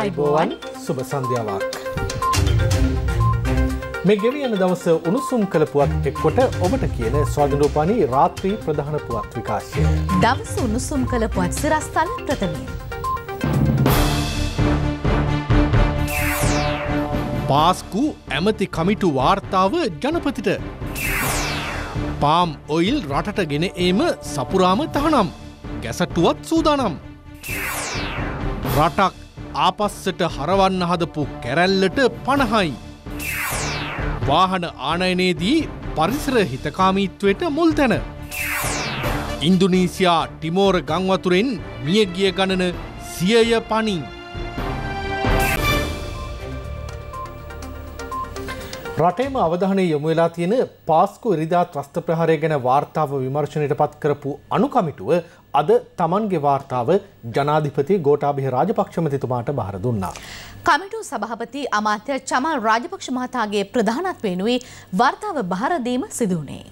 අයිබෝවන් සුබ සන්ධ්‍යාවක්. මේ ගෙවියන දවස උණුසුම් කළපුුවත් එක්කොට ඔබට කියන ස්වාධනෝපානී රාත්‍රී ප්‍රධාන පුවත් විකාශය. දවස උණුසුම් කළ පුවත් සිරස්ථල ප්‍රථමය. පාස්කු ඇමති කමිටු වාර්තාව ජනපතිට. පාම් ඔයිල් රටට ගෙන ඒම සපුරාම තහනම් ගැසටුවත් සූදානම්. රටක් ආපස්සට හරවන්න හදපු කැරැල්ලට පණහයි. වාහන ආනයනයේදී පරිසර හිතකාමීත්වයට මුල් තැන. ඉන්දුනීසියා ටිමෝර ගංවතුරෙන් මියගිය ගණන සියය පනින්. රටේම අවධානය යොමු වෙලා තියෙන පාස්කු ඉරිදා ත්‍රස්ත ප්‍රහාරය ගැන වාර්තාව විමර්ශනයට පත් කරපු අනුකමිටුව අද තමන්ගේ වාර්තාව ජනාධිපති ගෝටාභය රාජපක්ෂමතිතුමාට බාර දුන්නා. කමිටු සභහපති අමාත්‍ය චමල් රාජපක්ෂ මහතාගේ ප්‍රධානත් වෙනුවේ වර්තාව භාරදීම සිදුවනේ.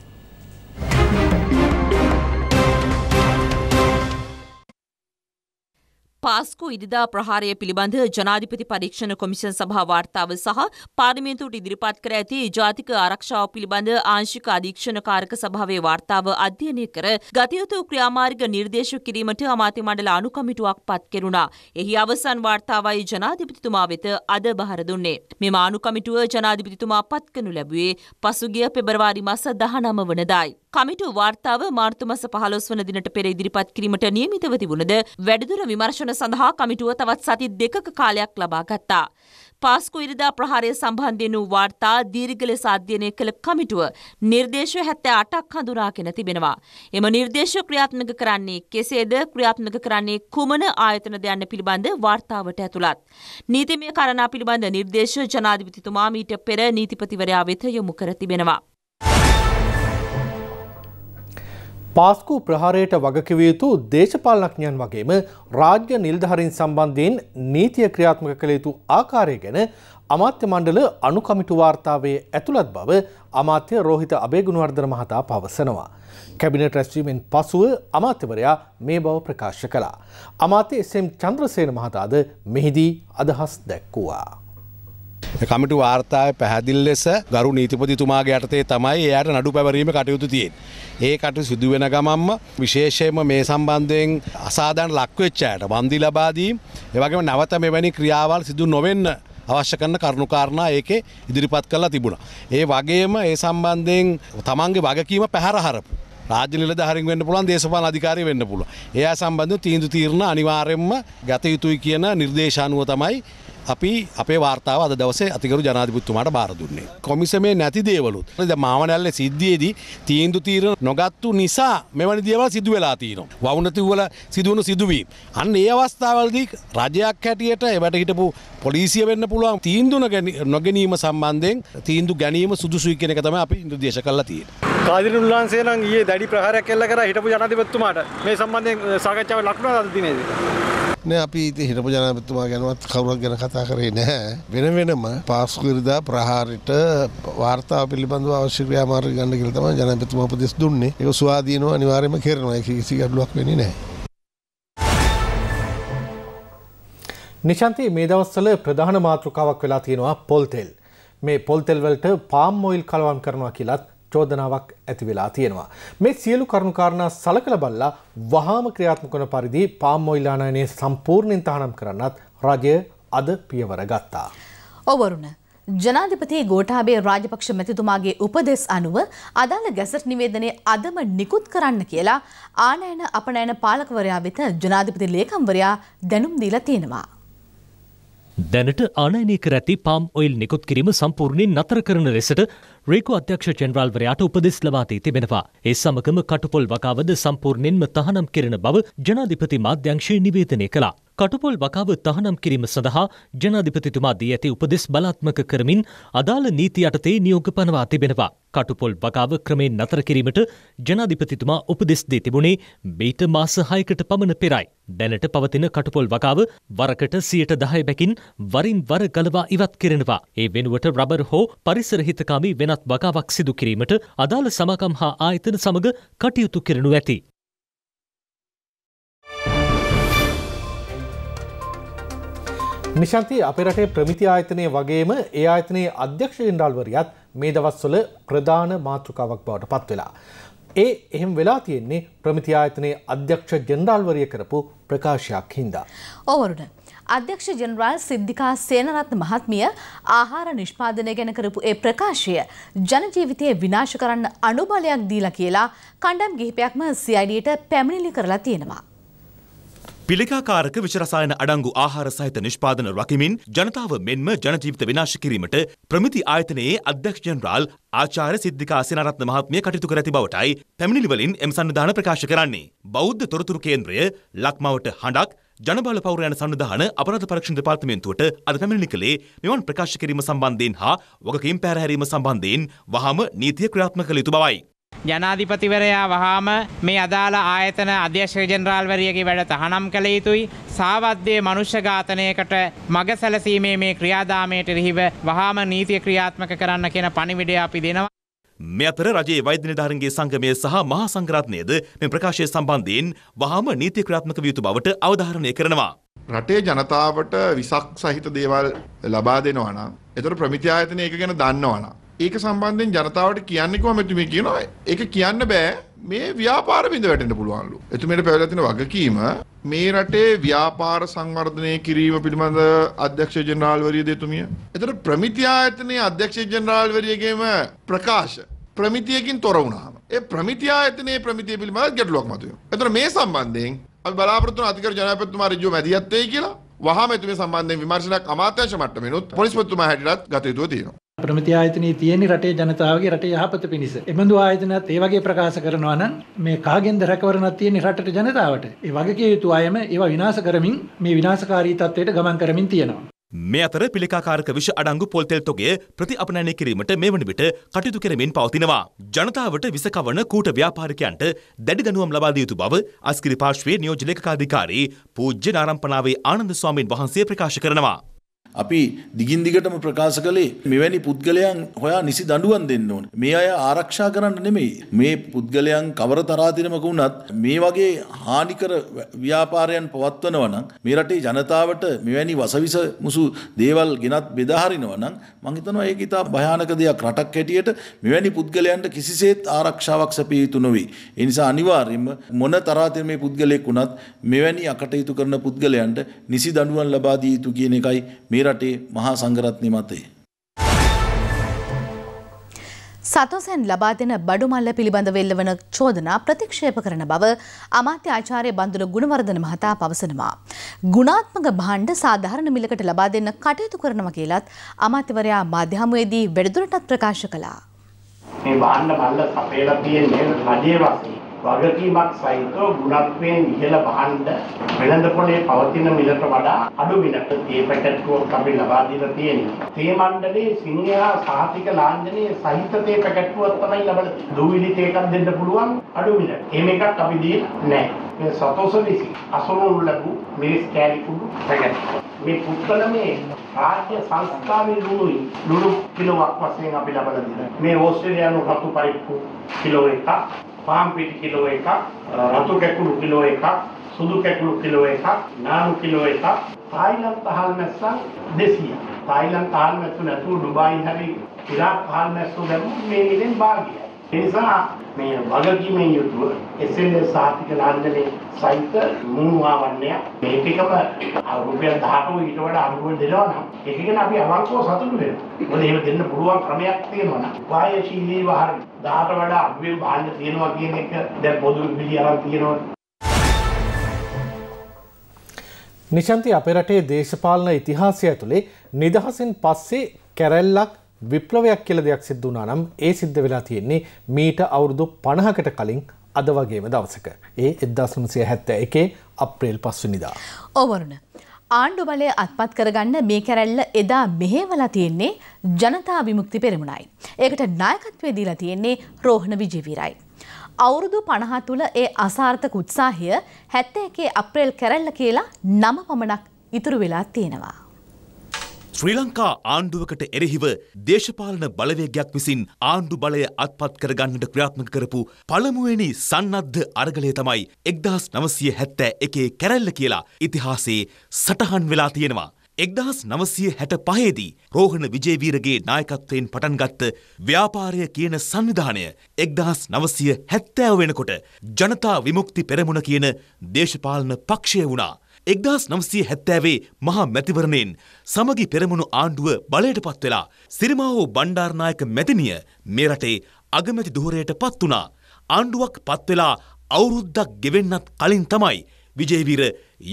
පාස්කු ඉරිදා ප්‍රහාරය පිළිබඳ ජනාධිපති පරීක්ෂණ කොමිෂන් සභා වාර්තාව සහ පාර්ලිමේන්තුවට ඉදිරිපත් කර ඇති ජාතික ආරක්ෂාව පිළිබඳ ආංශික අධීක්ෂණකාරක සභාවේ වාර්තාව අධ්‍යයනය කර ගතයුතු ක්‍රියාමාර්ග නිර්දේශ කිරීමට අමාත්‍ය මණ්ඩල අනුකමිටුවක් පත් කෙරුණා. එහි අවසන් වාර්තාවයි ජනාධිපතිතුමා වෙත අද බහර දුන්නේ. මෙම අනුකමිටුව ජනාධිපතිතුමා පත්කනු ලැබුවේ පසුගිය පෙබරවාරි මස 19 වනදායි. කමිටු වාර්තාව මාර්තු මස 15 වන දිනට පෙර ඉදිරිපත් කිරීමට නියමිතව තිබුණද වැඩිදුර විමර්ශන සඳහා කමිටුව තවත් සති දෙකක කාලයක් ලබා ගත්තා. පාස්කු ඉරිදා ප්‍රහාරය සම්බන්ධයෙන් වූ වාර්තා දීර්ඝ ලෙස අධ්‍යයනය කළ කමිටුව නිර්දේශ 78ක් හඳුනාගෙන තිබෙනවා. එම නිර්දේශ ක්‍රියාත්මක කරන්නේ කෙසේද ක්‍රියාත්මක කරන්නේ කුමන ආයතනද යන්න පිළිබඳ වාර්තාවට ඇතුළත්. නීතිමය කරණා පිළිබඳ නිර්දේශ ජනාධිපතිතුමා මීට පෙර නීතිපතිවරයා වෙත යොමු කර තිබෙනවා. පාස්කු ප්‍රහාරයට වගකිව යුතු දේශපාලනඥයන් වගේම රාජ්‍ය නිල්ධාරින් සම්බන්ධයෙන් නීතිය ක්‍රියාත්මක කළ යුතු ආකාරය ගැන අමාත්‍ය මණ්ඩල අනුකමිටු වාර්තාවේ ඇතුළත් බව අමාත්‍ය රෝහිත අබේගුණවර්ධන මහතා පවසනවා. කැබිනට රැස්වීමෙන් පසුව අමාත්‍යවරයා මේ බව ප්‍රකාශ කළා. අමාත්‍ය එසම් චන්ද්‍රසේන මහතාද මෙහිදී අදහස් දැක්වුවා. කමිටු වාර්තාව පැහැදිල් ලෙස ගරු නීතිපතිතුමාගේ යටතේ තමයි එයට නඩු පැවරීම කටයුතු තියෙන්. ඒ කට සිදුවෙන ගමම්ම විශේෂයම මේ සම්බන්ධයෙන් අසාධන් ලක්වෙච්චායට බන්දි ලබාදී එවගේම නැවත මෙවැනි ක්‍රියාවල් සිදු නොවෙන්න අවශ්‍ය කරන කරුණුකාරණා ඒකේ ඉදිරිපත් කරලා තිබුණා. ඒ වගේම ඒ සම්බන්ධයෙන් තමන්ගේ වගකීම පැහරහරපු. රාජනිල දහරින් වන්න පුළන් දේශපාල අධිකාරය වෙන්න පුළුව. එයා සම්බන්ධ තීන්දු තීරණ අනිවාරෙන්ම ගත යුතුයි කියන නිර්දේශානුව තමයි අපි අපේ වාර්තාව අද දවසේ අතිකරු ජනාධිපතිතුමාට බාර දුන්නේ. කොමිසමේ නැති දේවලුත්. දැන් මාවනැල්ලේ සිද්ධියේදී තීන්දුව తీරන නොගත්තු නිසා මෙවැනි දේවල් සිදු වෙලා තියෙනවා. වවුනති වල සිදුවන සිදුවීම්. අන්න ඒ අවස්ථාවලදී රජයක් හැටියට එවට හිටපු පොලිසිය වෙන්න පුළුවන් තීන්දුව නොගැනීම සම්බන්ධයෙන් තීන්දුව ගැනීම සුදුසුයි කියන එක තමයි අපි නිර්දේශ කරලා තියෙන්නේ. කාදිර උල්ලාන්සේ නම් ඊයේ දැඩි ප්‍රහාරයක් එල්ල කර හිටපු ජනාධිපතිතුමාට මේ සම්බන්ධයෙන් э, සාකච්ඡාවක් ලක්ුණාද අද දිනේදී? නෑ අපි ඉතින් හිටපු ජනාධිපතිතුමා ගැනවත් කවුරුත් ගැන කතා කරේ නැහැ. වෙන වෙනම පාස්කුවිරදා ප්‍රහාරයට වාර්තා පිළිබඳව අවශ්‍ය ක්‍රියාමාර්ග ගන්න කියලා තමයි ජනාධිපතිතුමා උපදෙස් දුන්නේ. ඒක සුවාදීනව අනිවාර්යයෙන්ම කරනවා. ඒක කිසි ගැටලුවක් වෙන්නේ නැහැ. නිශන්ති මේ දවස්වල ප්‍රධාන මාතෘකාවක් වෙලා තියෙනවා පොල්තෙල්. මේ පොල්තෙල්වලට පාම් ඔයිල් කලවම් කරනවා කියලත් චෝදනාවක් ඇති වෙලා තියෙනවා. මේ සියලු කරුණුකාරණා සලකල බල්ලා වහාම ක්‍රියාත්මක වන පරිදි පාම් මොයිලානයනය සම්පූර්ණයෙන් තහනම් කරන්නත් රජය අද පියවර ගත්තා. ඔවරුණ. ජනාධිපති ගෝටාබේ රාජපක්ෂ මැතිතුමාගේ උපදෙස් අනුව අදාළ ගැසට් නිවේදනය අදම නිකුත් කරන්න කියලා ආනයන අපනෑන පාලකවරයා වෙත ජනාධිපති ලේකම්වරයා දැනුම් දීලා තියෙනවා. දැනට ආනයනය කර ඇති පාම් ඔයිල් නිකුත් කිරීම සම්පූර්ණයෙන් නතර කරන ලෙසට රේකෝ අධ්‍යක්ෂ ජෙනරාල්වරයාට උපදෙස් ලබා දී තිබෙනවා. ඒ සමගම කටුපොල් වකාවද සම්පූර්ණයෙන්ම තහනම් කරන බව ජනාධිපති මාධ්‍යංශය නිවේදනය කළා. කටුපොල් වකාව තහනම් කිරීම සඳහා ජනාධිපතිතුමා දී ඇති උපදෙස් බලාත්මක කරමින් අදාළ නීති යටතේ නියෝග පනවා තිබෙනවා. කටුපොල් වකාව ක්‍රමයෙන් නතර කිරීමට ජනාධිපතිතුමා උපදෙස් දී තිබුණේ මීට මාස 6කට පමණ පෙරයි. දැනට පවතින කටුපොල් වගාව වරකට සියට දහය බැකින් වරින් වර ගලවා ඉවත් කරනවා. ඒ වෙනුවට රබර් හෝ පරිසරහිතකාමී වෙනත් වගාවක් සිදු කිරීමට අදාළ සමකම් හා ආයතන සමඟ කටයුතු කරනු ඇති. නිශන්ති අප රටේ ප්‍රමිති ආයතනය වගේම ඒ ආයතනයේ අධ්‍යක්ෂ ඉන්ඩල්වරියත් මේ දවස්වල ප්‍රධාන මාතෘකාවක් බවට පත්වෙලා. ඒ එහෙම වෙලා තියෙන්නේ ප්‍රමිති ආයතනයේ අධ්‍යක්ෂ ජෙනරාල්වරිය කරපු ප්‍රකාශයක් හින්දා. ඕවරුණ අධ්‍යක්ෂ ජෙනරාල් සිද්ධිකා සේනරත්න මහත්මිය ආහාර නිෂ්පාදනය ගැන කරපු ඒ ප්‍රකාශය ජනජීවිතය විනාශ කරන්න අනුබලයක් දීලා කියලා කණ්ඩම් ගිහිපයක්ම CIDට පැමිණිලි කරලා තියෙනවා. පිළිකාකාරක විෂරසායන අඩංගු ආහාර සහිත නිෂ්පාදන රකිමින් ජනතාව මෙන්ම ජනජීවිත විනාශ කිරීමට ප්‍රමිති ආයතනයේ අධ්‍යක්ෂ ජනරාල් ආචාර්ය සිද්ධිකා සේනාරත්න මහත්මිය කටයුතු කර ඇති බවටයි පැමිණිලිවලින් එම සන්නිධාන ප්‍රකාශ කරන්නේ. බෞද්ධ තොරතුරු කේන්ද්‍රය ලක්මවට හඬක් ජනබල පෞර යන සන්නිධාන අපරාධ පරීක්ෂණ දෙපාර්තමේන්තුවට අද පැමිණිලි කළේ මෙවන් ප්‍රකාශ කිරීම සම්බන්ධයෙන් හා වගකීම් පැහැරහැරීම සම්බන්ධයෙන් වහාම නීතිය ක්‍රියාත්මක කළ යුතු බවයි. ජනාධිපතිවරයා වහාම මේ අදාළ ආයතන අධ්‍යක්ෂක ජෙනරාල්වරියගේ වැඩ තහනම් කළ යුතුයි. සාවද්දේ මනුෂ්‍ය ඝාතනයකට මග සැලසීමේ මේ ක්‍රියාදාමයට රිහිව වහාම නීතිය ක්‍රියාත්මක කරන්න කියන පණිවිඩය අපි දෙනවා. මේ අතර රජයේ වෛද්‍ය නිලධාරීන්ගේ සංගමය සහ මහා සංඝරත්නයද මේ ප්‍රකාශය සම්බන්ධයෙන් වහාම නීති ක්‍රියාත්මක විය යුතු බවට අවධාරණය කරනවා. රටේ ජනතාවට විසක් සහිත දේවල් ලබා දෙනවා නම්, ඒතර ප්‍රමිති ආයතනය ඒක ගැන දන්නවා නම් ඒක සම්බන්ධයෙන් ජනතාවට කියන්නේ කොහොමද මෙතුමිය කියනවා ඒක කියන්න බෑ මේ ව්‍යාපාර බිඳ වැටෙන්න පුළුවන්ලු. එතුමියට පැවැළලා තියෙන වගකීම මේ රටේ ව්‍යාපාර සංවර්ධනය කිරීම පිළිබඳ අධ්‍යක්ෂ ජනරාල්වරියද එතුමිය. එතන ප්‍රමිති ආයතනයේ අධ්‍යක්ෂ ජනරාල්වරියගේම ප්‍රකාශ ප්‍රමිතියකින් තොර වුණාම ඒ ප්‍රමිති ආයතනයේ ප්‍රමිතිය පිළිබඳ ගැටලුවක් මතුවෙනවා. එතන මේ සම්බන්ධයෙන් අපි බලාපොරොත්තු වන අධිකරණ ජනාධිපතිතුමා ඍජුව මැදිහත් වෙයි කියලා වහාම එතුමිය සම්බන්ධයෙන් විමර්ශනයක් අමාත්‍යංශ මට්ටමිනුත් පොලිස්පතිතුමා හැටියටත් ගත යුතුව තියෙනවා. ප්‍රමිති ආයතනයේ තියෙන රටේ ජනතාවගේ රටේ යහපත පිණිස. එබඳු ආයතනත් ඒ වගේ ප්‍රකාශ කරනවා නම් මේ කාගෙන්ද රැකවරණක් තියෙන රටට ජනතාවට. ඒ වගකීම් යුතු අයම ඒවා විනාශ කරමින් මේ විනාශකාරී තත්ත්වයට ගමන් කරමින් තියෙනවා. මේ අතර පිළිකාකාරක විෂ අඩංගු පොල්තෙල් තොගේ ප්‍රති අපනයනය කිරීමට මේ වන විට කටයුතු කරමින් පවතිනවා. ජනතාවට විසකවන කූට ව්‍යාපාරිකයන්ට දැඩි දනුවම් ලබාදිය යුතු බව අස්කිරි පාර්ශ්වයේ නියෝජලේකාධිකාරී පූජ්‍ය නාරම්පනාවේ ආනන්ද ස්වාමීන් වහන්සේ ප්‍රකාශ කරනවා. අපි දිගින් දිගටම ප්‍රකාශ කළේ මෙවැනි පුද්ගලයන් හොයා නිසි දඬුවම් දෙන්න ඕන. මේ අය ආරක්ෂා කරන්න නෙමෙයි. මේ පුද්ගලයන් කවර තරාතිරමක වුණත් මේ වගේ හානිකර ව්‍යාපාරයන් පවත්වනවා නම් මේ රටේ ජනතාවට මෙවැනි වසවිස මුසු දේවල් ගෙනත් බෙදා හරිනවා නම් මම හිතනවා ඒක ඉතා භයානක දෙයක් රටක් හැටියට මෙවැනි පුද්ගලයන්ට කිසිසේත් ආරක්ෂාවක් සැපිය යුතු නොවේ. ඒ නිසා අනිවාර්යයෙන්ම මොන තරාතිරමේ පුද්ගලයෙක් වුණත් මෙවැනි අකටයුතු කරන පුද්ගලයන්ට නිසි දඬුවම් ලබා දිය යුතු කියන එකයි මේ මේ රටේ මහා සංඝරත්නය මතේ. සතුසෙන් ලබා දෙන බඩුමල්ල පිළිබඳ වෙල්ලවන චෝදනා ප්‍රතික්ෂේප කරන බව අමාත්‍ය ආචාර්ය බන්දුල ගුණවර්ධන මහතා පවසනවා. ගුණාත්මක භාණ්ඩ සාධාරණ මිලකට ලබා දෙන්න කටයුතු කරනවා කියලත් අමාත්‍යවරයා මාධ්‍ය හමුවේදී වැඩිදුරටත් ප්‍රකාශ කළා. මේ භාණ්ඩ මල්ල සපයලා තියෙන්නේ රජයේ වශයෙන් වගකීමක් සහිතව ගුණත්වයෙන් ඉහළ බහන්ඩ වෙළඳපොලේ පවතින මිලට වඩා අඩු මිලට තේ පැකට්ටුවක් අපි ලබා දීලා තියෙනවා. තේ මණ්ඩලයේ සිංහයා සාතික ලාංඡනයේ සහිත තේ පැකට්ටුවක් තමයි ලබලා තියෙන්නේ. දුවිලි තේකක් දෙන්න පුළුවන් අඩු මිලට. එහෙම එකක් අපි දෙන්නේ නැහැ. මේ සතෝසලිසි අසලුන් ලැබු මිරිස් කෑලි කුඩු පැකට්. මේ පුත්තලමේ රාජ්‍ය සංස්ථාවේ ලුණුයි ලුණු කිලෝවක් වශයෙන් අපි ලබලා දෙනවා. මේ ඕස්ට්‍රේලියානු රතු පරිප්පු කිලෝ එකක් පාම් පිටි කිලෝ එකක්, රතු කැකුළු කිලෝ එකක්, සුදු කැකුළු කිලෝ එකක්, නාලු කිලෝ එකක්, තායිලන්ත හාල් මැස්සන් 200ක්. තායිලන්ත හාල් මැස්සු නැතුව ඩුබායි හරි ඉරාක් හාල් මැස්සු දැම්මොත් මේ ඉලෙන් භාගයයි. නිසා මේ වගකීමෙන් යුතුව SLS සහතික ලාංඡනයේ සහිත මුණුවාවන්නේ මේක එකම රුපියල් 18 ඊට වඩා අනුව දෙනවා නම් ඒක ගැන අපි අවංකව සතුටු වෙනවා. මොකද එහෙම දෙන්න පුළුවන් ක්‍රමයක් තියෙනවා නම් උපායශීලීව හරි 18 වඩා අනුවෙන් බාන්න තියෙනවා කියන එක දැන් පොදු පිළි අරන් තියෙනවා. නිශාන්ති අපේ රටේ දේශපාලන ඉතිහාසය ඇතුලේ නිදහසින් පස්සේ කැරැල්ලක් විප්ලවයක් කියල දෙයක් සිද්ධ වනා නම් ඒ සිද්ධ වෙලා තියෙන්නේ මීට අවුරුදු පණහකට කලින් අද වගේම දවසක ඒ එදදාසුන්සිය හැත්ත එකේ අප්‍රේල් පස්වනිදා. ඕවරුණ. ආණ්ඩු බලය අත්පත් කරගන්න මේ කැරැල්ල එදා මෙහේවලා තියෙන්නේ ජනතා විමුක්ති පෙරමුණයි. ඒකට නායකත්වය දීලා තියෙන්නේ රෝහණ විජිවිරයි. අවුරුදු පණහ තුළ ඒ අසාර්ථක උත්සාහය හැත්ත එකේ අප්‍රේල් කැරැල්ල කියලා නම පමණක් ඉතුරු වෙලා තියෙනවා. ශ්‍රී ලංකා ආණ්ඩුවකට එරෙහිව දේශපාලන බලවේගයක් විසින් ආණ්ඩු බලය අත්පත් කරගන්නට ක්‍රියාත්මක කරපු පළමුවෙනි සන්නද්ධ අරගලය තමයි එක්දහස් නවසය හැත්තෑ එකේ කැරැල්ල කියලා ඉතිහාසේ සටහන් වෙලා තියෙනවා. එක්දහස් නවසය හැට පහේදී රෝහණ විජේවීරගේ නායකත්වයෙන් පටන්ගත්ත ව්‍යාපාරය කියන සංවිධානය එක්දහස් නවසය හැත්තෑව වෙනකොට ජනතා විමුක්ති පෙරමුණ කියන දේශපාලන පක්ෂය වුණා. එක්දස් නම්සී හැත්තෑවේ මහා මැතිවරණයෙන් සමගි පෙරමුණු ආණ්ඩුව බලයට පත්වෙලා සිරිමාවෝ බණ්ඩාර්නායක මැතිනිය මේ රටේ අගමැති දුහරයට පත් වුණා. ආණ්ඩුවක් පත්වෙලා අවුරුද්දක් ගෙවෙන්නත් කලින් තමයි විජේවීර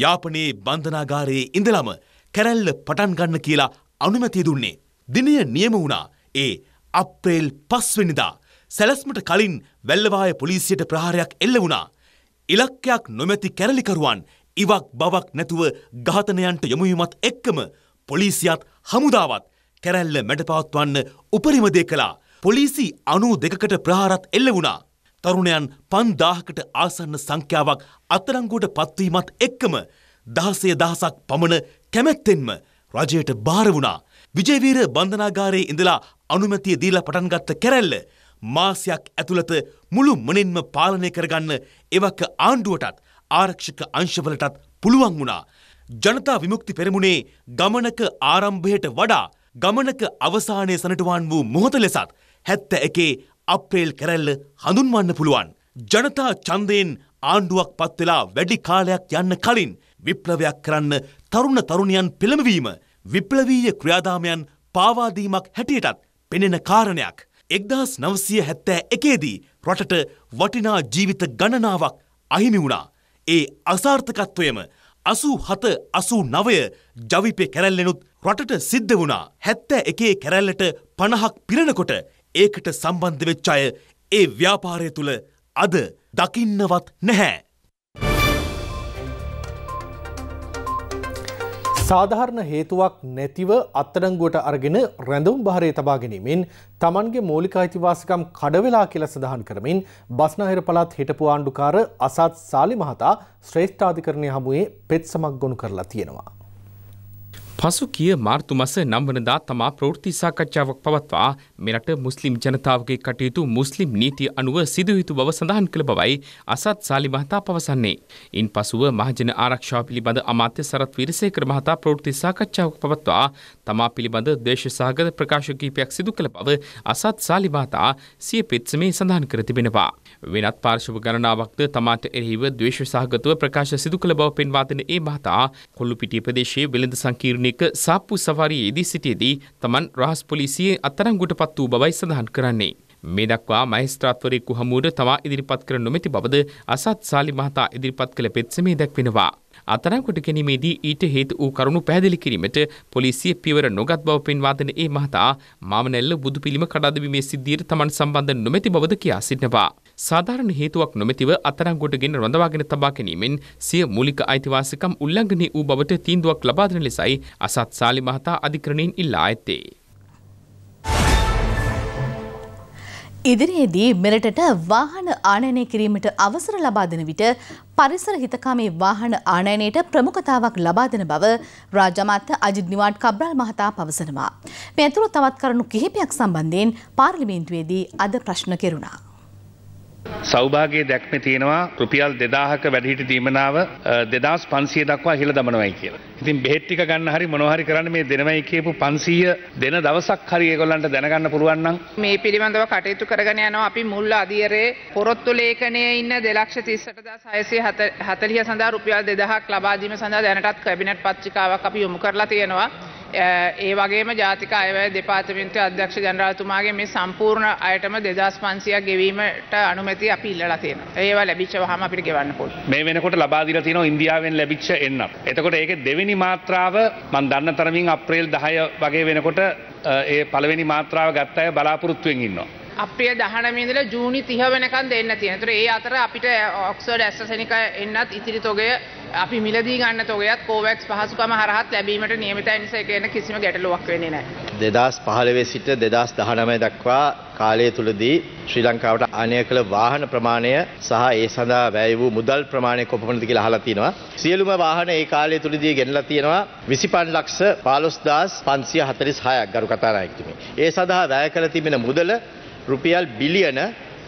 යාපනයේ බන්ධනාගාරයේ ඉඳලම කැරැල්ල පටන් ගන්න කියලා අනුමැතිය දුන්නේ. දිනය නියම වුණා ඒ අප්‍රේල් පස්වෙනිදා සැලස්මට කලින් වැල්ලවාය පොලිසියට ප්‍රහාරයක් එල්ල වුණා. ඉලක්කයක් නොමැති කැරලිකරුවන් ඉවක් බවක් නැතුව ඝාතනයන්ට යොමුවීමත් එක්කම පොලිසියත් හමුදාවත් කැරැල්ල මැඩපවත්වන්න උපරිම දේ කළා. පොලිසි 92කට ප්‍රහාරත් එල්ල වුණා. තරුණයන් 5000කට ආසන්න සංඛ්‍යාවක් අත්අඩංගුවට පත්වීමත් එක්කම දහසය දහසක් පමණ කැමැත්තෙන්ම රජයට බාර වුණා. විජේවීර බන්ධනාගාරයේ ඉඳලා අනුමැතිය දීලා පටන් ගත්ත කැරැල්ල මාසයක් ඇතුළත මුළු මනින්ම පාලනය කරගන්න එවක ආණ්ඩුවටත් ආරක්ෂක අංශවලටත් පුළුවන් වුණා. ජනතා විමුක්ති පෙරමුණේ ගමනක ආරම්භයට වඩා ගමනක අවසානය සනටුවන් වූ මොහොත ලෙසත් හැත්ත එකේ අප්‍රේල් කැරැල්ල හඳුන්වන්න පුළුවන්. ජනතා චන්දයෙන් ආණ්ඩුවක් පත්වෙලා වැඩි කාලයක් යන්න කලින් විප්ලවයක් කරන්න තරුණ තරුණයන් පෙළඹවීම විප්ලවීය ක්‍රියාදාමයන් පාවාදීමක් හැටියටත් පෙනෙන කාරණයක්. එක්දහස් නවසය හැත්තෑ එකේදී රටට වටිනා ජීවිත ගණනාවක් අහිමි වුණා. ඒ අසාර්ථකත්වයම අසූ හත අසූ නවය ජවිපය කැරැල්ලෙනුත් රටට සිද්ධ වුණා හැත්ත එකේ කැරැල්ලට පණහක් පිරණකොට ඒකට සම්බන්ධ වෙච්චාය ඒ ව්‍යාපාරය තුළ අද දකින්නවත් නැහැ. සාධාරණ හේතුවක් නැතිව අත්තරංගුවට අරගෙන රැඳවුම් භාරය තබා ගැනීමෙන් තමන්ගේ මූලික අයිතිවාසිකම් කඩවෙලා කියලා සඳහන් කරමින් බස්නාහිර පළාත් හිටපු ආණ්ඩුකාර අසත් සාලි මහතා ශ්‍රේෂ්ඨාධිකරණය හමුවේ පෙත් සමක් ගොනු කරලා තියෙනවා. පසු කිය මාර්තු මස නම්වනදා තමා ප්‍රෘති සාකච්ඡාවක් පවත්වා මෙරට මුස්ලිම් ජනතාවගේ කටයුතු මුස්ලිම් නීති අනුව සිදුයුතු බව සඳහන් කළ බවයි අසත් සාලි මහතා පවසන්නේ. ඉන් පසුව මහජන ආරක්ෂාව පිළිබඳ අමාත්‍ය සරත් විරසේකර මහතා ප්‍රවෘත්ති සාකච්ඡාවක් පවත්වා තමා පිළිබඳ දේශ සහගත ප්‍රකාශ කීපයක් සිදු කළ බව අසත් සාලි මහතා සිය පෙත්සමේ සඳහන් කර තිබෙනවා. වෙනත් පාර්ශව ගණනාවක්ද තමාට එරෙහිව ද්වේෂ සහගතව ප්‍රකාශ සිදු කළ බව පෙන්වා දෙන ඒ මහතා කොල්ලුපිටිය ප්‍රදේශයේ වෙළඳ සංකීර්ණයක සාප්පු සවාරියේදී සිටියේදී තමන් රහස් පොලිසියේ අත්අඩංගුවට පත් පත් වූ බවයි සඳහන් කරන්නේ. මේ දක්වා මහේස්ත්‍රාත්වරයෙකු හමුවට තමා ඉදිරිපත් කර නොමැති බවද අසත් සාලි මහතා ඉදිරිපත් කළ පෙත්සමේ දැක්වෙනවා. අතරංකොට ගැනීමේදී ඊට හේතු වූ කරුණු පැහැදිලි කිරීමට පොලිසිය පියවර නොගත් බව පෙන්වා දෙන ඒ මහතා මාමනැල්ල බුදු පිළිම කඩාදැබීමේ සිද්ධියට තමන් සම්බන්ධ නොමැති බවද කියා සිටිනවා. සාධාරණ හේතුවක් නොමැතිව අත්අඩංගුවටගෙන රඳවාගෙන තබා ගැනීමෙන් සිය මූලික අයිතිවාසිකම් උල්ලංඝනය වූ බවට තීන්දුවක් ලබා දෙන ලෙසයි අසත් සාලි මහතා අධිකරණයෙන් ඉල්ලා ඇත්තේ. ඉදිරියේදී මෙරටට වාහන ආනයනය කිරීමට අවසර ලබා දෙන විට පරිසර හිතකාමී වාහන ආනයනයට ප්‍රමුඛතාවක් ලබා දෙන බව රාජ්‍යමාත්‍ය අජිත් නිවාඩ් කබ්‍රල් මහතා පවසනවා. මේ ඇතුළු තවත් කරුණු කිහිපයක් සම්බන්ධයෙන් පාර්ලිමේන්තුවේදී අද ප්‍රශ්න කෙරුණා. සෞභාගේ දැක්ම තියෙනවා රුපියල් දෙදාහක වැඩහිට දීමනාව දෙදස් පන්සිය දක්වා හිල දමනවයි කියලා. ඉතින් බෙහෙට්ටික ගන්න හරි මොනහරි කරන්න මේ දෙනවයි කියපු පන්සීය දෙන දවසක් හරි ඒගොල්ලන්ට දැනගන්න පුළුවන්නම් මේ පිළිබඳව කටයුතු කරගෙන යනවා අපි මුල් අධියරේ පොරොත්තු ලේඛනයේ ඉන්න දෙලක්ෂ තිස්සට දහස් හයසේ හතලිය සඳහා රුපියල් දෙදහක් ලබාදීම සඳහා දැනටත් කැබිනට් පත්්චිකාවක් අපි යොමු කරලා තියෙනවා. ඒ වගේම ජාතික අයවැය දෙපාර්තමේන්තු අධ්‍යක්ෂ ජනරාලතුමාගේ මේ සම්පූර්ණ අයටම දෙදස් පන්සියක් ගෙවීමට අනුමැති අපි ඉල්ලලා තියෙනවා. ඒවා ලැබිච්ච වහම අපිට ගෙවන්න පුළුවන්. මේ වෙනකොට ලබා දීලා තියෙනවා ඉන්දියාවෙන් ලැබිච්ච එන්නක්. එතකොට ඒකේ දෙවෙනි පළවෙනි මාත්‍රාව මන් දන්න තරමින් අප්‍රේල් දහය වගේ වෙනකොට ඒ පළවෙනි මාත්‍රාව ගත්ත අය බලාපොරොත්තුවෙන් ඉන්නවා. අපේ දහනමින්දල ජූනි තිහ වෙනකන් දෙන්න තියෙනතුර ඒ අතර අපිට ඔක්සෝඩ් ඇස්සසනික එන්නත් ඉතිරි තොගේ අපි මිලදී ගන්න තොගයත් කෝවැක්ස් පහසුකම හරහත් ලැබීමට නියමිතයි නිසා ඒක වෙන කිසිම ගැටලුවක් වෙන්නේ නැහැ. 2015 සිට 2019 දක්වා කාලය තුලදී ශ්‍රී ලංකාවට ආනය කළ වාහන ප්‍රමාණය සහ ඒ සඳහා වැය වූ මුදල් ප්‍රමාණය කොපමණද කියලා අහලා තිනවා. සියලුම වාහන ඒ කාලය තුලදී ගෙනලා තියෙනවා 25 ලක්ෂ 15546ක් ගරු කතානායකතුමනි. ඒ සඳහා වැය කළ තිබෙන මුදල රුපියල් බිලියන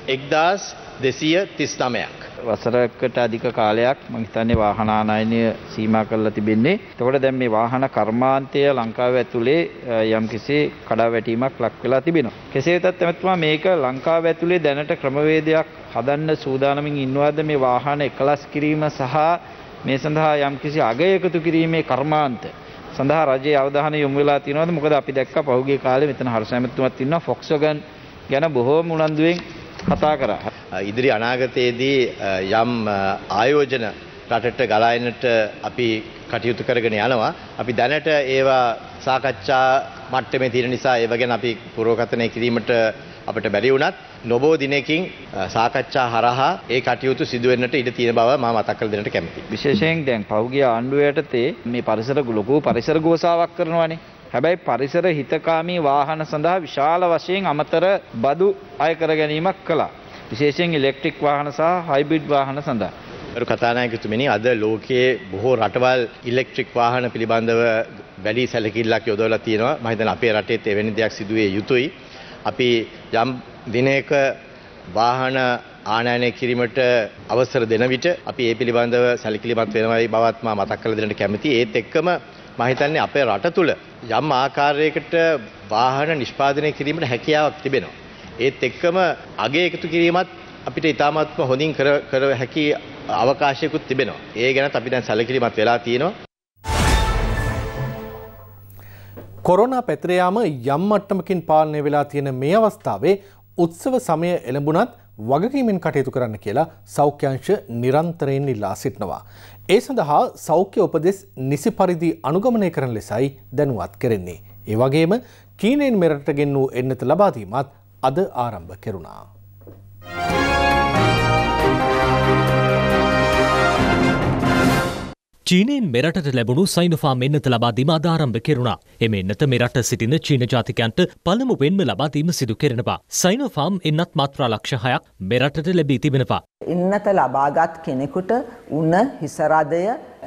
1239ක්. වසරකට අධික කාලයක් මම හිතන්නේ වාහනානයනය සීමා කරලා තිබෙන්නේ. එතකොට දැන් මේ වාහන කර්මාන්තය ලංකාව ඇතුලේ යම්කිසි කඩාවැටීමක් ලක් වෙලා තිබෙනවා. කෙසේ වෙතත් එමෙතුමා මේක ලංකාව ඇතුලේ දැනට ක්‍රමවේදයක් හදන්න සූදානමින් ඉන්නවාද මේ වාහන එකලස් කිරීම සහ මේ සඳහා යම්කිසි අගය එකතු කිරීමේ කර්මාන්තය සඳහා රජයේ අවධානය යොමු වෙලා තියෙනවද මොකද අපි දැක්කා පහුගිය කාලේ මෙතන හර්ෂ ඇමතුමත් ඉන්නවා ෆොක්ස්වැගන් ගැන බොහෝම උනන්දුවෙන් කතා කරා. ඉදිරි අනාගතයේදී යම් ආයෝජන රටට ගලායනට අපි කටයුතු කරගෙන යනවා. අපි දැනට ඒවා සාකච්ඡා මට්ටමේ තියෙන නිසා ඒව ගැන අපි පුරෝගතනය කිරීමට අපිට බැරි වුණත් නොබෝ දිනකින් සාකච්ඡා හරහා ඒ කටයුතු සිදු වෙන්නට ඉඩ තියෙන බව මම මතක් කරලා දෙන්නට කැමතියි. විශේෂයෙන් දැන් පහුගිය ආණ්ඩුවයටතේ මේ පරිසර ලොකු පරිසර ගෝසාවක් කරනවානේ. හැබැයි පරිසර හිතකාමී වාහන සඳහා විශාල වශයෙන් අමතර බදු අය කර ගැනීමක් කළා. විශේෂයෙන් ඉලෙක්ට්‍රික් වාහන සහ හයිබ්‍රිඩ් වාහන සඳහා. කතානායකතුමනි අද ලෝකයේ බොහෝ රටවල් ඉල්ලෙක්ට්‍රික් වාහන පිළිබඳව වැඩි සැලකිල්ලක් යොදවලා තියෙනවා. මම හිතන අපේ රටේත් එවැනි දෙයක් සිදුවේ යුතුයි. අපි යම් දිනයක වාහන ආනයනය කිරීමට අවසර දෙන විට අපි ඒ පිළිබඳව සැලකිලිමත් වෙනවයි බවත් මා මතක් කරලා දෙන්නට කැමතියි. ඒත් එක්කම මම හිතන්නේ අපේ රට තුළ යම් ආකාරයකට වාහන නිෂ්පාදනය කිරීමට හැකියාවක් තිබෙනවා. ඒත් එක්කම අගේ එකතු කිරීමත් අපිට ඉතාමත්ම හොඳින් කර හැකි අවකාශයකුත් තිබෙනවා. ඒ ගැනත් අපි දැන් සැලකිලිමත් වෙලා තියෙනවා. කොරෝනා පැතිර යාම යම් මට්ටමකින් පාලනය වෙලා තියෙන මේ අවස්ථාවේ උත්සව සමය එළඹුණත් වගකීමෙන් කටයුතු කරන්න කියලා සෞඛ්‍යංශ නිරන්තරයෙන් ඉල්ලා සිටනවා. ඒ සඳහා සෞඛ්‍ය උපදෙස් නිසි පරිදි අනුගමනය කරන ලෙසයි දැනුවත් කරෙන්නේ. ඒ වගේම කීනයෙන් මෙරට ගෙන් වූ එන්නත ලබාදීමත් අද ආරම්භ කෙරුණා. චීනයෙන් මෙරටට ලැබුණු සයිනොෆා මෙන්නත ලබාදීම ආධාරම්භ කෙරුණා. එම එන්නත මෙරට සිටින චීන ජාතිකයන්ට පළමු වෙන්ම ලබාදීම සිදු කෙරෙනවා. සයිනොෆාම් එන්නත් මාත්‍රා ලක්ෂ හයක් මෙරටට ලැබී තිබෙනවා. ඉන්නත ලබාගත් කෙනෙකුට උන්න හිසරදය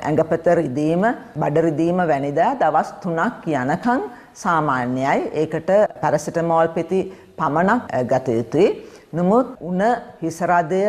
ඇඟපත රිදීම බඩරිදීම වැනිදෑ දවස් තුනක් යනකං සාමාන්‍යයි ඒකට පැරසිටමෝල් පෙති පමණක් ගත යුතුයි. නමුත් උන හිසරදය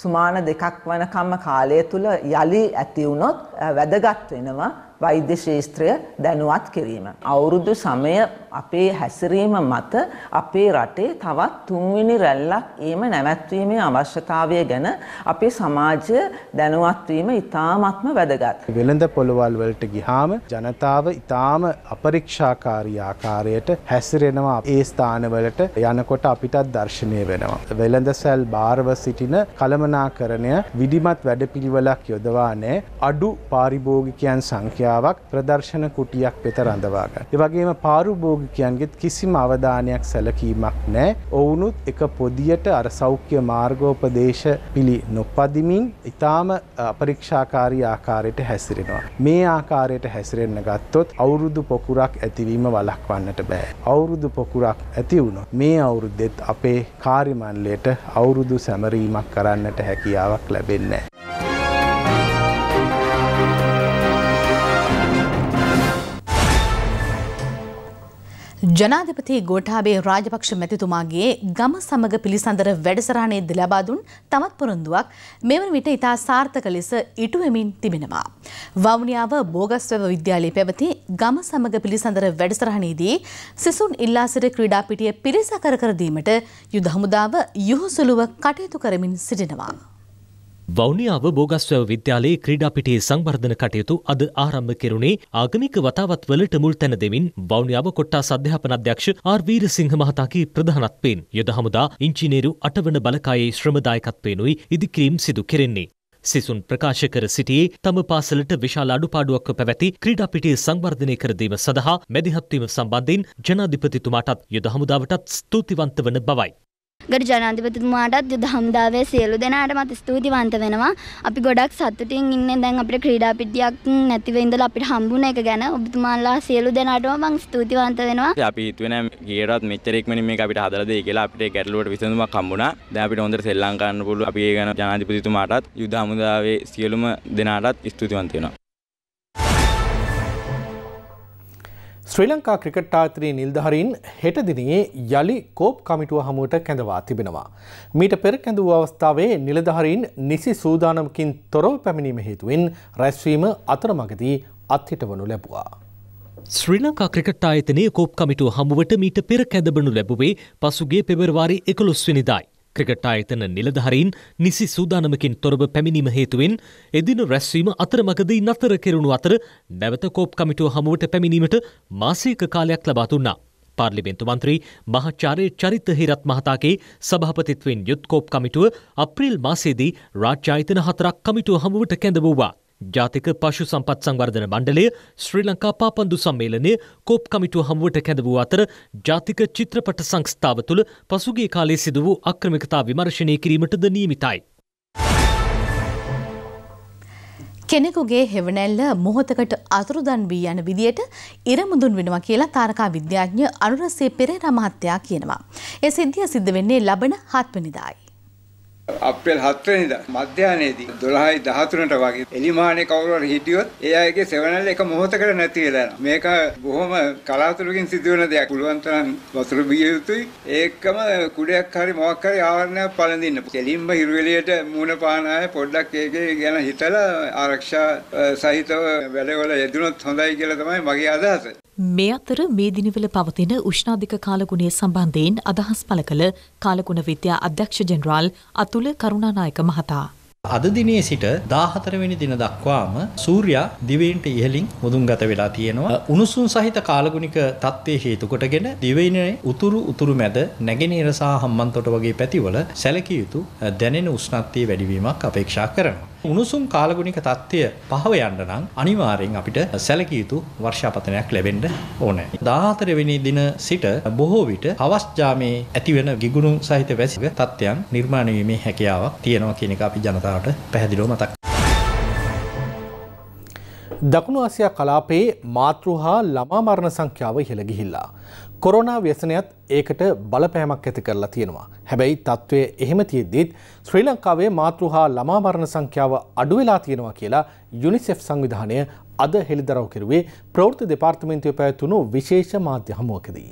සුමාන දෙකක් වනකම්ම කාලය තුල යලි ඇති වුණොත් වැදගත් වෙනවා. වෛද්‍ය ශාස්ත්‍රය දැනුවත් කිරීම. අවුරුදු සමය අපේ හැසිරීම මත අපේ රටේ තවත් තුන්වෙනි රැල්ලක් ඒම නැවැත්වීමේ අවශ්‍යතාවය ගැන අපේ සමාජය දැනුවත් වීම ඉතාමත්ම වැදගත්. වෙළඳ පොළවල් වලට ගිහාම ජනතාව ඉතාම අපරීක්ෂාකාරී ආකාරයට හැසිරෙනවා. ඒ ස්ථානවලට යනකොට අපිටත් දර්ශනය වෙනවා. වෙළඳ සැල් බාරව සිටින කළමනාකරණය විධිමත් වැඩපිළිවෙලක් යොදවා නෑ. අඩු පාරිභෝගිකයන් සංඛ්‍යා සංඛ්‍යාවක් ප්‍රදර්ශන කුටියක් වෙත රඳවාගන්න. ඒ වගේම පාරුභෝගිකයන්ගෙත් කිසිම අවධානයක් සැලකීමක් නැහැ. ඔවුනුත් එක පොදියට අර සෞඛ්‍ය මාර්ගෝපදේශ පිළි නොපදිමින් ඊටාම අපරීක්ෂාකාරී ආකාරයට හැසිරෙනවා. මේ ආකාරයට හැසිරෙන්න ගත්තොත් අවුරුදු පොකුරක් ඇතිවීම වළක්වන්නට බෑ. අවුරුදු පොකුරක් ඇති වුණොත් මේ අවුරුද්දෙත් අපේ කාර්යමණ්ඩලයට අවුරුදු සැමරීමක් කරන්නට හැකියාවක් ලැබෙන්නේ නැහැ. ජනාධිපති ගෝඨාභය රාජපක්ෂ මැතිතුමාගේ ගම සමග පිළිසඳර වැඩසරහණයේද ලබා දුන් තවත් පොරොන්දුවක් මෙවන විට ඉතා සාර්ථක ලෙස ඉටුවෙමින් තිබෙනවා. වවුනියාව බෝගස්වැව විද්‍යාලයේ පැවති ගම සමග පිළිසඳර වැඩසරහණයේදී සිසුන් ඉල්ලා සිට ක්‍රීඩා පිටිය පිරිසකර කර දීමට යුද හමුදාව යොහුසුලුව කටයුතු කරමින් සිටිනවා. වෞනියාව බෝගස්වැව විද්‍යාලයේ ක්‍රීඩාපිටියේ සංවර්ධන කටයුතු අද ආරම්භ කෙරුණේ ආගමික වතාවත් වලට මුල් තැන දෙමින් වෞනියාව කොට්ටාස් අධ්‍යාපන අධ්‍යක්ෂ ආර් වීරසිංහ මහතාගේ ප්‍රධානත්වයෙන් යුද හමුදා ඉංජිනේරු අටවන බලකායේ ශ්‍රමදායකත්වයෙනුයි ඉදිකිරීම් සිදු කෙරෙන්නේ. සිසුන් ප්‍රකාශ කර සිටියේ තම පාසලට විශාල අඩුපාඩුවක්ව පැවැති ක්‍රීඩාපිටිය සංවර්ධනය කර දීම සඳහා මැදිහත්වීම සම්බන්ධයෙන් ජනාධිපතිතුමාටත් යුද හමුදාවටත් ස්තුතිවන්ත වන බවයි. ගරු ජනාධිපතිතුමාටත් යුද හමුදාවේ සියලු දෙනාටමත් ස්තුතිවන්ත වෙනවා. අපි ගොඩක් සතුටින් ඉන්නේ දැන් අපිට ක්‍රීඩා පිටියක් නැතිව ඉඳලා අපිට හම්බුන එක ගැන. ඔබතුමාලා සියලු දෙනාටම මම ස්තුතිවන්ත වෙනවා. අපි හිතුවේ නෑ ගියරත් මෙච්චර ඉක්මනින් මේක අපිට හදලා දෙයි කියලා අපිට ගැටලුවට විසඳුමක් හම්බුණා. දැන් අපිට හොඳට සෙල්ලම් කරන්න පුළුවන්. අපි ඒ ගැන ජනාධිපතිතුමාටත් යුද හමුදාවේ සියලුම දෙනාටත් ස්තුතිවන්ත වෙනවා. ශ්‍රී ලංකා ක්‍රිකට් ආත්‍රී නිල්ධහරින් හෙට දිනයේ යළි කෝප් කමිටුව හමුවට කැඳවා තිබෙනවා. මීට පෙර කැඳවූ අවස්ථාවේ නිලධහරින් නිසි සූදානමකින් තොරව පැමිණීම හේතුවෙන් රැස්වීම අතරමගදී අත්හිටවනු ලැබවා. ශ්‍රී ලංකා ක්‍රිකට් ආයතනයේ කෝප් කමිටුව හමුවට මීට පෙර කැඳබනු ලැබුවේ පසුගේ පෙබරවාරි එකොළොස්වනිදායි. ක්‍රිකට් ආයතන නිලධහරින් නිසි සූදානමකින් තොරව පැමිණීම හේතුවෙන් එදින රැස්වීම අතරමගදී නතර කෙරුණු අතර නැවත කෝප් කමිටුව හමුවට පැමිණීමට මාසයක කාලයක් ලබා දුන්නා. පාර්ලිමෙන්තු මන්ත්‍රී මහචාරය චරිත හිරත් මහතාගේ සභාපතිත්වෙන් යුත්කෝප් කමිටුව අප්‍රිල් මාසේදී රාජ්‍යායතන හතරක් කමිටුව හමුවට කැඳවූවා. ජාතික පශු සම්පත් සංවර්ධන මණ්ඩලය ශ්‍රී ලංකා පාපන්දු සම්මේලනය කෝප් කමිටුව හමුවට කැඳ වූ අතර ජාතික චිත්‍රපට සංස්ථාව තුළ පසුගේ කාලේ සිදු වූ අක්‍රමිකතා විමර්ශනය කිරීමටද නියමිතයි. කෙනෙකුගේ හෙවනැල්ල මොහොතකට අතුරුදන් වී යන විදියට ඉරමුදුන් වෙනවා කියලා තාරකා විද්‍යාඥ අනුරසේ පෙරේරා මහත්තයා කියනවා. ඒ සිද්ධිය සිද්ධ වෙන්නේ ලබන හත්වනිදායි. අප්‍රේල් 7 වෙනිදා මධ්යාහනයේදී 12යි 13ට වගේ එලිමානේ කවුරු හරි හිටියොත් ඒ අයගේ සෙවනල් එක මොහොතකට නැති වෙලා යනවා. මේක බොහොම කලාතුරකින් සිදුවන දෙයක්. පුළුවන් තරම් වතුර බිය යුතුයි. ඒකම කුඩයක් හරි මොකක් හරි ආවරණයක් පළඳින්න. කෙලින්ම හිරු එළියට මූණ පාන අය පොඩ්ඩක් ඒකේ ගැන හිතලා ආරක්ෂා සහිතව වැඩවල යෙදුනොත් හොඳයි කියලා තමයි මගේ අදහස. මේ අතර මේ දිනවල පවතින උෂ්ණාධික කාලගුණය සම්බන්ධයෙන් අදහස් පළ කළ කාලගුණ විද්‍යා අධ්‍යක්ෂ ජෙනරාල් අතුල කරුණානායක මහතා. අද දිනේ සිට 14 වෙනි දින දක්වාම සූර්යා දිවයිනට ඉහළින් මුදුන්ගත වෙලා තියෙනවා. උණුසුම් සහිත කාලගුණික තත්ත්වයේ හේතු කොටගෙන දිවයිනේ උතුරු උතුරු මැද නැගෙනහිර සහ හම්බන්තොට වගේ පැතිවල සැලකිය යුතු දැනෙන උෂ්ණත්වයේ වැඩිවීමක් අපේක්ෂා කරනවා. උණුසුම් කාලගුණික தত্ত্বය පහව යන්න නම් අනිවාර්යෙන් අපිට සැලකිය යුතු වර්ෂාපතනයක් ලැබෙන්න ඕනේ. 14 වෙනි දින සිට බොහෝ විට හවස් ජාමේ ඇතිවන ගිගුණු සහිත වැසික තත්ත්වයන් නිර්මාණය වීමේ හැකියාවක් තියෙනවා කියන එක අපි ජනතාවට පැහැදිලිව මතක් දකුණු ආසියා කලාපයේ මාතෘ හා ළමා මරණ සංඛ්‍යාව ඉහළ ගිහිල්ලා. කොරෝනා ව්‍යසනයත් ඒකට බලපෑමක් ඇති කරලා තියෙනවා. හැබැයි තත්ත්වය එහෙම තියෙද්දිත් ශ්‍රී ලංකාවේ මාතෘ හා ළමා මරණ සංඛ්‍යාව අඩු වෙලා තියෙනවා කියලා යුනිසෙෆ් සංවිධානය අද හෙළිදරව් කෙරුවේ ප්‍රවෘත්ති දෙපාර්තමේන්තුවේ පැවැතුණු විශේෂ මාධ්‍ය හමුවකදී.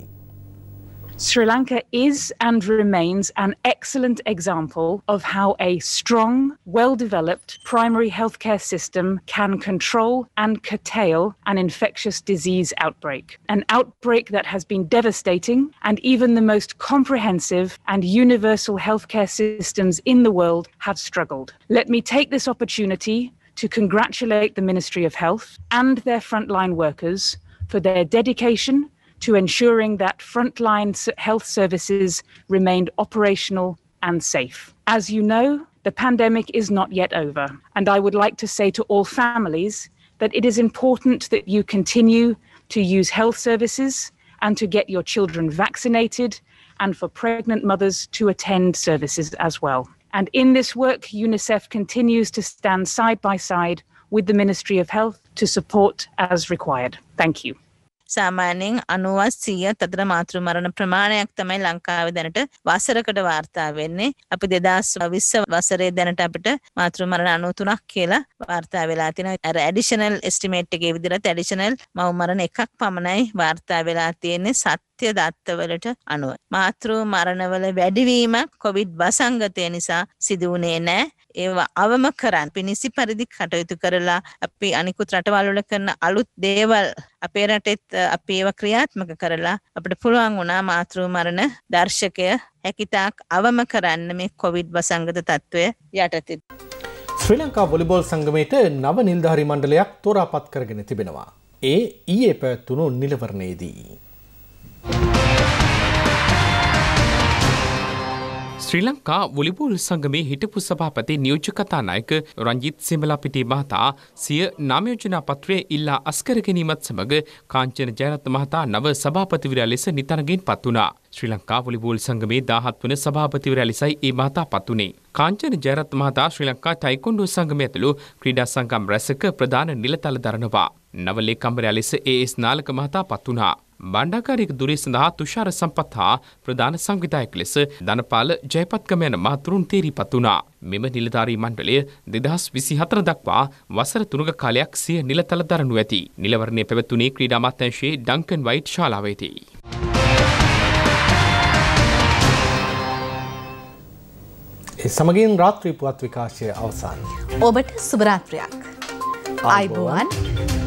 Sri Lanka is and remains an excellent example of how a strong, well developed primary healthcare system can control and curtail an infectious disease outbreak, an outbreak that has been devastating, and even the most comprehensive and universal healthcare systems in the world have struggled. Let me take this opportunity to congratulate the Ministry of Health and their frontline workers for their dedication to ensuring that frontline health services remained operational and safe. As you know, the pandemic is not yet over, and I would like to say to all families that it is important that you continue to use health services and to get your children vaccinated, and for pregnant mothers to attend services as well. And in this work, UNICEF continues to stand side by side with the Ministry of Health to support as required. Thank you. සාමාන්‍යයෙන් 90 100ත් අතර මාතෘ මරණ ප්‍රමාණයක් තමයි ලංකාවේ දැනට වසරකට වාර්තා වෙන්නේ. අපි 2020 වසරේ දැනට අපිට මාතෘ මරණ 93ක් කියලා වාර්තා වෙලා තියෙනවා. අර ඇඩිෂනල් එස්ටිමේට් එකේ විදිහට ඇඩිෂනල් මව් මරණ එකක් පමණයි වාර්තා වෙලා තියෙන්නේ. සත් සත්‍ය දත්තවලට අනුව. මාතෘ මරණවල වැඩිවීමක් කොවිඩ් වසංගතය නිසා සිදුවුණේ නෑ. ඒවා අවම කරන්න පිණිසි පරිදි කටයුතු කරලා අපි අනිකුත් රටවල්වල කරන අලුත් දේවල් අපේ රටෙත් අපි ඒවා ක්‍රියාත්මක කරලා අපිට පුළුවන් වුණා මාතෘ මරණ දර්ශකය හැකිතාක් අවම කරන්න මේ කොවිඩ් වසංගත තත්ත්වය යටතේ. ශ්‍රී ලංකා වොලිබෝල් සංගමයට නව නිල්ධාරි මණ්ඩලයක් තෝරාපත් කරගෙන තිබෙනවා. ඒ ඊයේ පැවැත්වුණු නිලවරණයේදී. ශ්‍රී ලංකා වොලිබෝල් සංගමේ හිටපු සභාපති නියෝජ්‍ය කතානායක රංජිත් සිමලාපිටි මහතා සිය නාමයෝජනා පත්‍රය ඉල්ලා අස්කර ගැනීමත් සමග කාංචන ජයරත්න මහතා නව සභාපතිවරයා ලෙස නිතරගෙන් පත් වුණා. ශ්‍රී ලංකා වොලිබෝල් සංගමේ 17 වන සභාපතිවරයා ලෙසයි ඒ මහතා පත් වුණේ. කාංචන ජයරත්න මහතා ශ්‍රී ලංකා ටයිකොන්ඩෝ සංගමය ඇතුළු ක්‍රීඩා සංගම් රැසක ප්‍රධාන නිලතල දරනවා. නව ලේකම්බරයා ලෙස ඒ.එස්. නාලක මහතා පත් වුණා. බණ්ඩාකාරයක දුරේ සඳහා තුෂාර සම්පත් හා ප්‍රධාන සංවිධායක ලෙස ධනපාල ජයපත්කම යන මහතුරුන් තේරීපත් වුණා. මෙම නිලධාරී මණ්ඩලය දෙදහස් විසි හතර දක්වා වසර තුනක කාලයක් සිය නිලතල දරනු ඇති. නිලවරණය පැවැත්වුණේ ක්‍රීඩා අමාත්‍යංශයේ ඩංකන් වයිට් ශාලාවේදී. සමගින් රාත්‍රී පුවත් විකාශය අවසන්. ඔබට සුභරාත්‍රයක්. අයිබෝවන්.